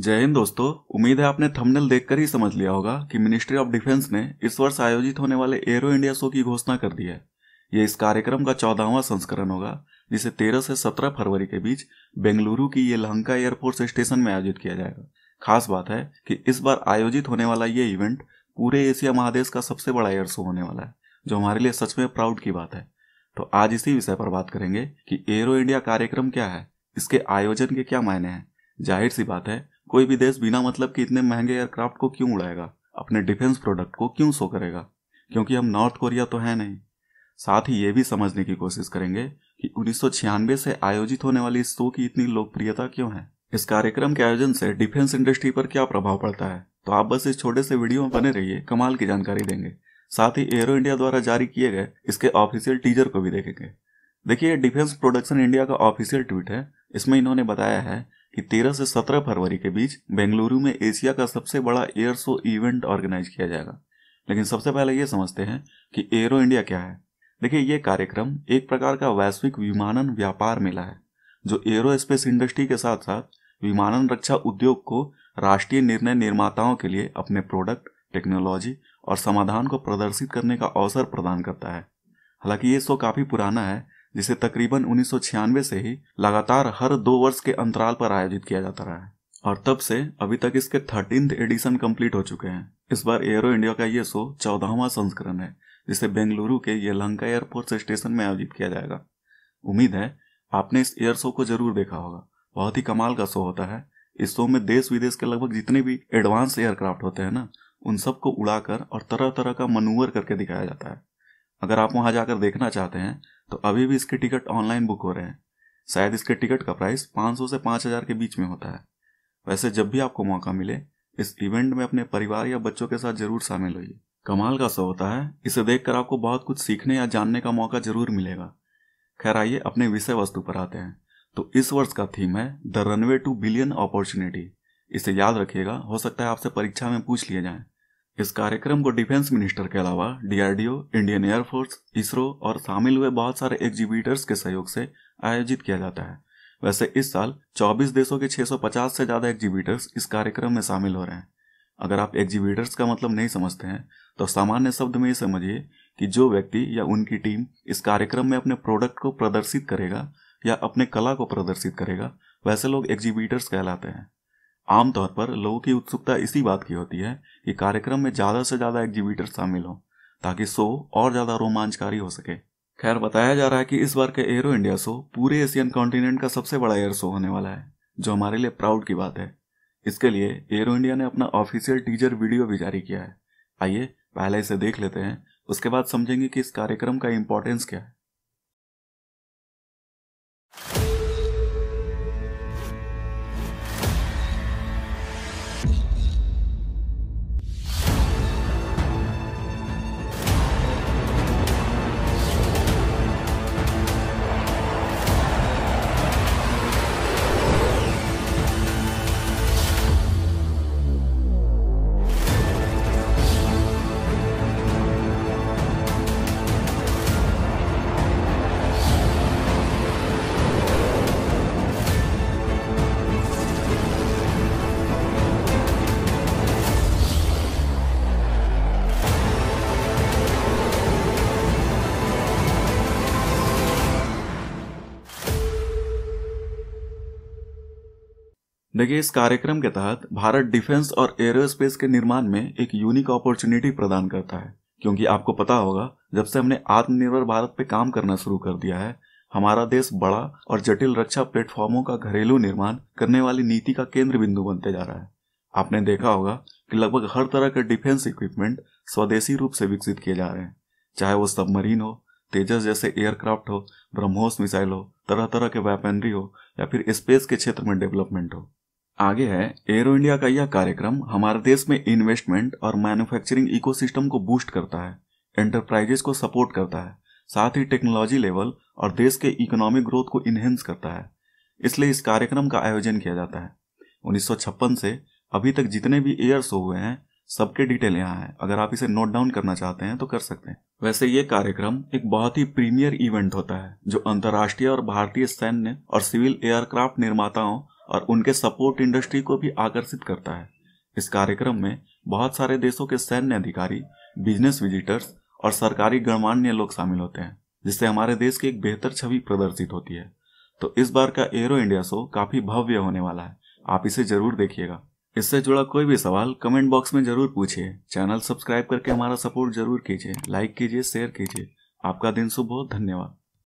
जय हिंद दोस्तों उम्मीद है आपने थंबनेल देखकर ही समझ लिया होगा कि मिनिस्ट्री ऑफ डिफेंस ने इस वर्ष आयोजित होने वाले एरो इंडिया शो की घोषणा कर दी है ये इस कार्यक्रम का चौदहवा संस्करण होगा जिसे 13 से 17 फरवरी के बीच बेंगलुरु की ये लंका एयरफोर्स स्टेशन में आयोजित किया जाएगा खास बात है कि इस बार आयोजित होने वाला ये इवेंट पूरे एशिया महादेश का सबसे बड़ा एयर शो होने वाला है जो हमारे लिए सच में प्राउड की बात है तो आज इसी विषय पर बात करेंगे कि एरो इंडिया कार्यक्रम क्या है इसके आयोजन के क्या मायने हैं जाहिर सी बात है कोई भी देश बिना मतलब कि इतने महंगे एयरक्राफ्ट को क्यों उड़ाएगा अपने डिफेंस प्रोडक्ट को क्यों शो करेगा क्योंकि हम नॉर्थ कोरिया तो है नहीं साथ ही ये भी समझने की कोशिश करेंगे कि उन्नीस से आयोजित होने वाली इस शो की इतनी लोकप्रियता क्यों है इस कार्यक्रम के आयोजन से डिफेंस इंडस्ट्री पर क्या प्रभाव पड़ता है तो आप बस इस छोटे से वीडियो में बने रहिए कमाल की जानकारी देंगे साथ ही एयरो इंडिया द्वारा जारी किए गए इसके ऑफिशियल टीजर को भी देखेंगे देखिए डिफेंस प्रोडक्शन इंडिया का ऑफिशियल ट्वीट है इसमें इन्होंने बताया है कि 13 से 17 फरवरी के बीच बेंगलुरु में एशिया का सबसे बड़ा एयर शो इवेंट ऑर्गेनाइज किया जाएगा लेकिन सबसे पहले ये समझते हैं कि एयरो इंडिया क्या है देखिए ये कार्यक्रम एक प्रकार का वैश्विक विमानन व्यापार मेला है जो एयरो स्पेस इंडस्ट्री के साथ साथ विमानन रक्षा उद्योग को राष्ट्रीय निर्णय निर्माताओं के लिए अपने प्रोडक्ट टेक्नोलॉजी और समाधान को प्रदर्शित करने का अवसर प्रदान करता है हालांकि ये शो काफ़ी पुराना है जिसे तकरीबन 1996 से ही लगातार हर दो वर्ष के अंतराल पर आयोजित किया जाता रहा है और तब से अभी तक इसके थर्टीन एडिशन कंप्लीट हो चुके हैं इस बार एयरो इंडिया का ये शो चौदहवा संस्करण है जिसे बेंगलुरु के येलंका एयरफोर्स स्टेशन में आयोजित किया जाएगा उम्मीद है आपने इस एयर शो को जरूर देखा होगा बहुत ही कमाल का शो होता है इस शो में देश विदेश के लगभग जितने भी एडवांस एयरक्राफ्ट होते हैं ना उन सबको उड़ाकर और तरह तरह का मनूवर करके दिखाया जाता है अगर आप वहां जाकर देखना चाहते हैं तो अभी भी इसके टिकट ऑनलाइन बुक हो रहे हैं शायद इसके टिकट का प्राइस 500 से 5000 के बीच में होता है वैसे जब भी आपको मौका मिले इस इवेंट में अपने परिवार या बच्चों के साथ जरूर शामिल होइए कमाल का शो होता है इसे देखकर आपको बहुत कुछ सीखने या जानने का मौका जरूर मिलेगा खैर आइए अपने विषय वस्तु पर आते हैं तो इस वर्ष का थीम है the runway to billion opportunity इसे याद रखिएगा हो सकता है आपसे परीक्षा में पूछ लिए जाएं इस कार्यक्रम को डिफेंस मिनिस्टर के अलावा डीआरडीओ इंडियन एयरफोर्स इसरो और शामिल हुए बहुत सारे एग्जीबिटर्स के सहयोग से आयोजित किया जाता है वैसे इस साल 24 देशों के 650 से ज़्यादा एग्जीबिटर्स इस कार्यक्रम में शामिल हो रहे हैं अगर आप एग्जीबिटर्स का मतलब नहीं समझते हैं तो सामान्य शब्द में ये समझिए कि जो व्यक्ति या उनकी टीम इस कार्यक्रम में अपने प्रोडक्ट को प्रदर्शित करेगा या अपने कला को प्रदर्शित करेगा वैसे लोग एग्जीबिटर्स कहलाते हैं आमतौर पर लोगों की उत्सुकता इसी बात की होती है कि कार्यक्रम में ज़्यादा से ज़्यादा एग्जीबिटर शामिल हों ताकि शो और ज़्यादा रोमांचकारी हो सके खैर बताया जा रहा है कि इस बार का एयरो इंडिया शो पूरे एशियन कॉन्टिनेंट का सबसे बड़ा एयर शो होने वाला है जो हमारे लिए प्राउड की बात है इसके लिए एयरो इंडिया ने अपना ऑफिशियल टीजर वीडियो भी जारी किया है आइए पहले इसे देख लेते हैं उसके बाद समझेंगे कि इस कार्यक्रम का इम्पोर्टेंस क्या है देखिए इस कार्यक्रम के तहत भारत डिफेंस और एरोस्पेस के निर्माण में एक यूनिक अपॉर्चुनिटी प्रदान करता है क्योंकि आपको पता होगा जब से हमने आत्मनिर्भर भारत पे काम करना शुरू कर दिया है हमारा देश बड़ा और जटिल रक्षा प्लेटफॉर्मों का घरेलू निर्माण करने वाली नीति का केंद्र बिंदु बनते जा रहा है आपने देखा होगा कि लगभग हर तरह के डिफेंस इक्विपमेंट स्वदेशी रूप से विकसित किए जा रहे हैं चाहे वो सबमरीन हो तेजस जैसे एयरक्राफ्ट हो ब्रह्मोस मिसाइल हो तरह तरह के वेपनरी हो या फिर स्पेस के क्षेत्र में डेवलपमेंट हो आगे है एयरो इंडिया का यह कार्यक्रम हमारे देश में इन्वेस्टमेंट और मैन्युफैक्चरिंग इकोसिस्टम को बूस्ट करता है एंटरप्राइजेस को सपोर्ट करता है साथ ही टेक्नोलॉजी लेवल और देश के इकोनॉमिक ग्रोथ को इन्हेंस करता है इसलिए इस कार्यक्रम का आयोजन किया जाता है उन्नीस से अभी तक जितने भी एयर शो हुए हैं सबके डिटेल यहाँ है अगर आप इसे नोट डाउन करना चाहते हैं तो कर सकते हैं वैसे ये कार्यक्रम एक बहुत ही प्रीमियर इवेंट होता है जो अंतर्राष्ट्रीय और भारतीय सैन्य और सिविल एयरक्राफ्ट निर्माताओं और उनके सपोर्ट इंडस्ट्री को भी आकर्षित करता है इस कार्यक्रम में बहुत सारे देशों के सैन्य अधिकारी बिजनेस विजिटर्स और सरकारी गणमान्य लोग शामिल होते हैं जिससे हमारे देश की एक बेहतर छवि प्रदर्शित होती है तो इस बार का एरो इंडिया शो काफी भव्य होने वाला है आप इसे जरूर देखिएगा इससे जुड़ा कोई भी सवाल कमेंट बॉक्स में जरूर पूछिए चैनल सब्सक्राइब करके हमारा सपोर्ट जरूर कीजिए लाइक कीजिए शेयर कीजिए आपका दिन शुभ हो धन्यवाद